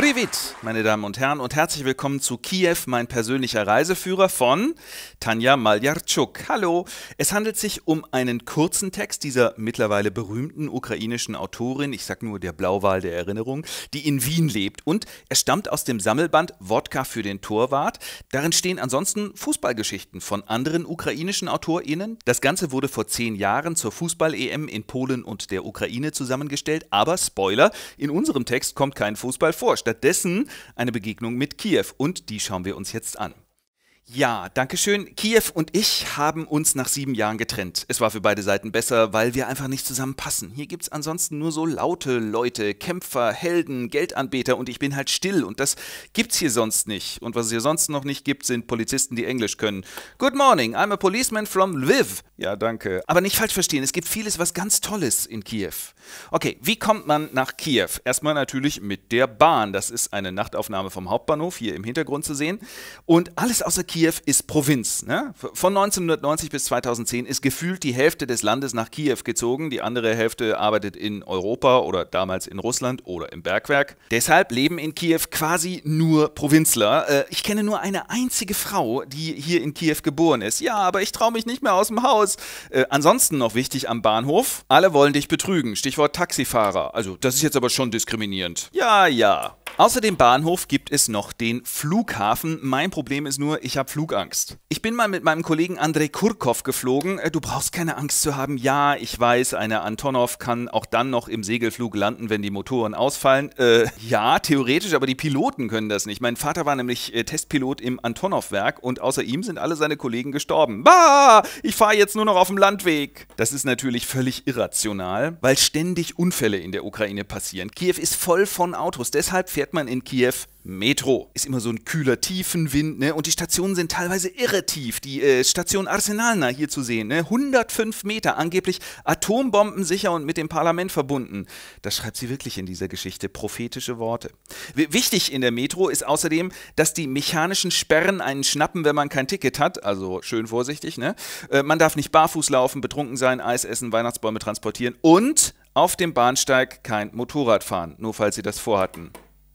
Privit, meine Damen und Herren, und herzlich willkommen zu Kiew, mein persönlicher Reiseführer von Tanja Maljarczuk. Hallo, es handelt sich um einen kurzen Text dieser mittlerweile berühmten ukrainischen Autorin, ich sag nur der Blauwal der Erinnerung, die in Wien lebt und er stammt aus dem Sammelband Wodka für den Torwart. Darin stehen ansonsten Fußballgeschichten von anderen ukrainischen AutorInnen. Das Ganze wurde vor zehn Jahren zur Fußball-EM in Polen und der Ukraine zusammengestellt, aber Spoiler, in unserem Text kommt kein Fußball vor stattdessen eine Begegnung mit Kiew und die schauen wir uns jetzt an. Ja, danke schön. Kiew und ich haben uns nach sieben Jahren getrennt. Es war für beide Seiten besser, weil wir einfach nicht zusammenpassen. Hier gibt es ansonsten nur so laute Leute, Kämpfer, Helden, Geldanbeter und ich bin halt still und das gibt's hier sonst nicht. Und was es hier sonst noch nicht gibt, sind Polizisten, die Englisch können. Good morning, I'm a policeman from Lviv. Ja, danke. Aber nicht falsch verstehen, es gibt vieles, was ganz Tolles in Kiew. Okay, wie kommt man nach Kiew? Erstmal natürlich mit der Bahn. Das ist eine Nachtaufnahme vom Hauptbahnhof, hier im Hintergrund zu sehen. Und alles außer Kiew Kiew ist Provinz. Ne? Von 1990 bis 2010 ist gefühlt die Hälfte des Landes nach Kiew gezogen, die andere Hälfte arbeitet in Europa oder damals in Russland oder im Bergwerk. Deshalb leben in Kiew quasi nur Provinzler. Äh, ich kenne nur eine einzige Frau, die hier in Kiew geboren ist. Ja, aber ich traue mich nicht mehr aus dem Haus. Äh, ansonsten noch wichtig am Bahnhof, alle wollen dich betrügen. Stichwort Taxifahrer. Also das ist jetzt aber schon diskriminierend. Ja, ja. Außer dem Bahnhof gibt es noch den Flughafen. Mein Problem ist nur, ich habe Flugangst. Ich bin mal mit meinem Kollegen Andrei Kurkov geflogen. Äh, du brauchst keine Angst zu haben. Ja, ich weiß, eine Antonov kann auch dann noch im Segelflug landen, wenn die Motoren ausfallen. Äh, ja, theoretisch, aber die Piloten können das nicht. Mein Vater war nämlich äh, Testpilot im Antonov-Werk und außer ihm sind alle seine Kollegen gestorben. Bah, ich fahre jetzt nur noch auf dem Landweg. Das ist natürlich völlig irrational, weil ständig Unfälle in der Ukraine passieren. Kiew ist voll von Autos, deshalb fährt fährt man in Kiew Metro. Ist immer so ein kühler Tiefenwind, ne? Und die Stationen sind teilweise irre tief. Die äh, Station Arsenalna hier zu sehen, ne? 105 Meter, angeblich atombombensicher und mit dem Parlament verbunden. Das schreibt sie wirklich in dieser Geschichte, prophetische Worte. W wichtig in der Metro ist außerdem, dass die mechanischen Sperren einen schnappen, wenn man kein Ticket hat. Also schön vorsichtig, ne? Äh, man darf nicht barfuß laufen, betrunken sein, Eis essen, Weihnachtsbäume transportieren und auf dem Bahnsteig kein Motorrad fahren, nur falls sie das vorhatten.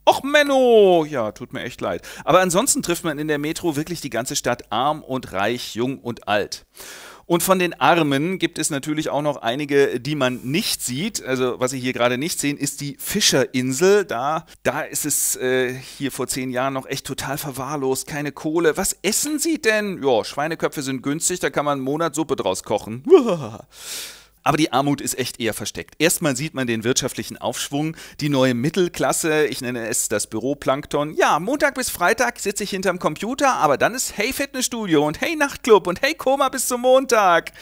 Och Menno, ja, tut mir echt leid. Aber ansonsten trifft man in der Metro wirklich die ganze Stadt arm und reich, jung und alt. Und von den Armen gibt es natürlich auch noch einige, die man nicht sieht. Also was Sie hier gerade nicht sehen, ist die Fischerinsel. Da, da ist es äh, hier vor zehn Jahren noch echt total verwahrlost, keine Kohle. Was essen Sie denn? Ja, Schweineköpfe sind günstig, da kann man einen Monat Suppe draus kochen. Aber die Armut ist echt eher versteckt. Erstmal sieht man den wirtschaftlichen Aufschwung, die neue Mittelklasse, ich nenne es das Büroplankton. Ja, Montag bis Freitag sitze ich hinterm Computer, aber dann ist Hey Fitnessstudio und Hey Nachtclub und Hey Koma bis zum Montag.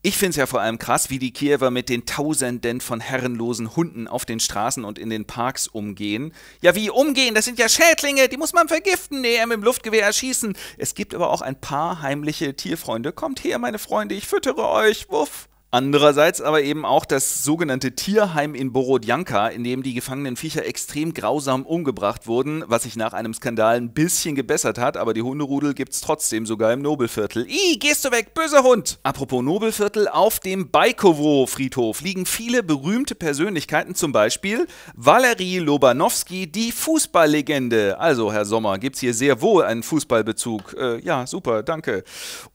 Ich finde es ja vor allem krass, wie die Kiewer mit den Tausenden von herrenlosen Hunden auf den Straßen und in den Parks umgehen. Ja, wie umgehen? Das sind ja Schädlinge, die muss man vergiften, eher mit dem Luftgewehr erschießen. Es gibt aber auch ein paar heimliche Tierfreunde. Kommt her, meine Freunde, ich füttere euch. Wuff. Andererseits aber eben auch das sogenannte Tierheim in Borodjanka, in dem die gefangenen Viecher extrem grausam umgebracht wurden, was sich nach einem Skandal ein bisschen gebessert hat, aber die Hunderudel gibt es trotzdem sogar im Nobelviertel. Ih, gehst du weg, böser Hund! Apropos Nobelviertel, auf dem Baikovo-Friedhof liegen viele berühmte Persönlichkeiten, zum Beispiel Valerie Lobanowski, die Fußballlegende. Also, Herr Sommer, gibt es hier sehr wohl einen Fußballbezug. Äh, ja, super, danke.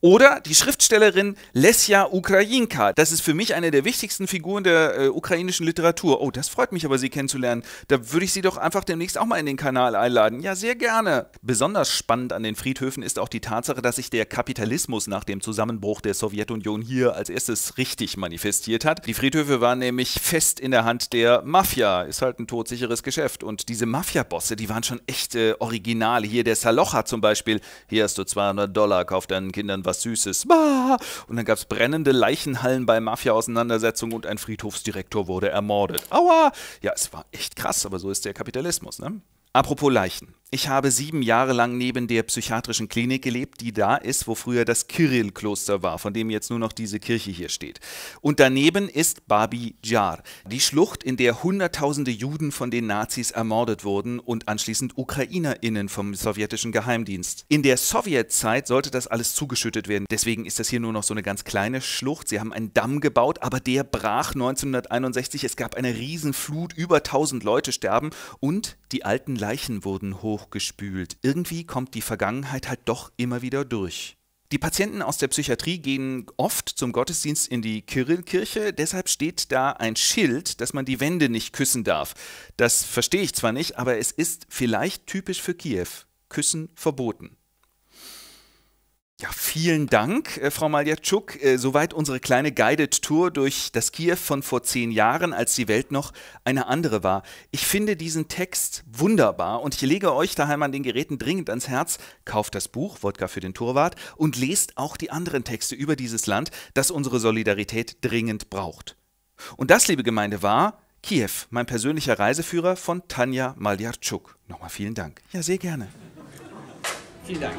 Oder die Schriftstellerin Lesja Ukrajinka das ist für mich eine der wichtigsten Figuren der äh, ukrainischen Literatur. Oh, das freut mich aber, Sie kennenzulernen. Da würde ich Sie doch einfach demnächst auch mal in den Kanal einladen. Ja, sehr gerne. Besonders spannend an den Friedhöfen ist auch die Tatsache, dass sich der Kapitalismus nach dem Zusammenbruch der Sowjetunion hier als erstes richtig manifestiert hat. Die Friedhöfe waren nämlich fest in der Hand der Mafia. Ist halt ein todsicheres Geschäft. Und diese Mafia-Bosse, die waren schon echt äh, original. Hier der Salocha zum Beispiel. Hier hast du 200 Dollar, kauf deinen Kindern was Süßes. Bah! Und dann gab es brennende Leichenhallen bei bei mafia auseinandersetzung und ein Friedhofsdirektor wurde ermordet. Aua! Ja, es war echt krass, aber so ist der Kapitalismus, ne? Apropos Leichen. Ich habe sieben Jahre lang neben der psychiatrischen Klinik gelebt, die da ist, wo früher das Kirill-Kloster war, von dem jetzt nur noch diese Kirche hier steht. Und daneben ist Babi Jar, die Schlucht, in der Hunderttausende Juden von den Nazis ermordet wurden und anschließend UkrainerInnen vom sowjetischen Geheimdienst. In der Sowjetzeit sollte das alles zugeschüttet werden. Deswegen ist das hier nur noch so eine ganz kleine Schlucht. Sie haben einen Damm gebaut, aber der brach 1961. Es gab eine Riesenflut, über 1000 Leute sterben und die alten Leichen wurden hoch hochgespült. Irgendwie kommt die Vergangenheit halt doch immer wieder durch. Die Patienten aus der Psychiatrie gehen oft zum Gottesdienst in die Kirillkirche, deshalb steht da ein Schild, dass man die Wände nicht küssen darf. Das verstehe ich zwar nicht, aber es ist vielleicht typisch für Kiew. Küssen verboten. Ja, vielen Dank, äh, Frau Maljatschuk. Äh, soweit unsere kleine Guided Tour durch das Kiew von vor zehn Jahren, als die Welt noch eine andere war. Ich finde diesen Text wunderbar und ich lege euch daheim an den Geräten dringend ans Herz. Kauft das Buch Wodka für den Torwart und lest auch die anderen Texte über dieses Land, das unsere Solidarität dringend braucht. Und das, liebe Gemeinde, war Kiew, mein persönlicher Reiseführer von Tanja Maljatschuk. Nochmal vielen Dank. Ja, sehr gerne. Vielen Dank.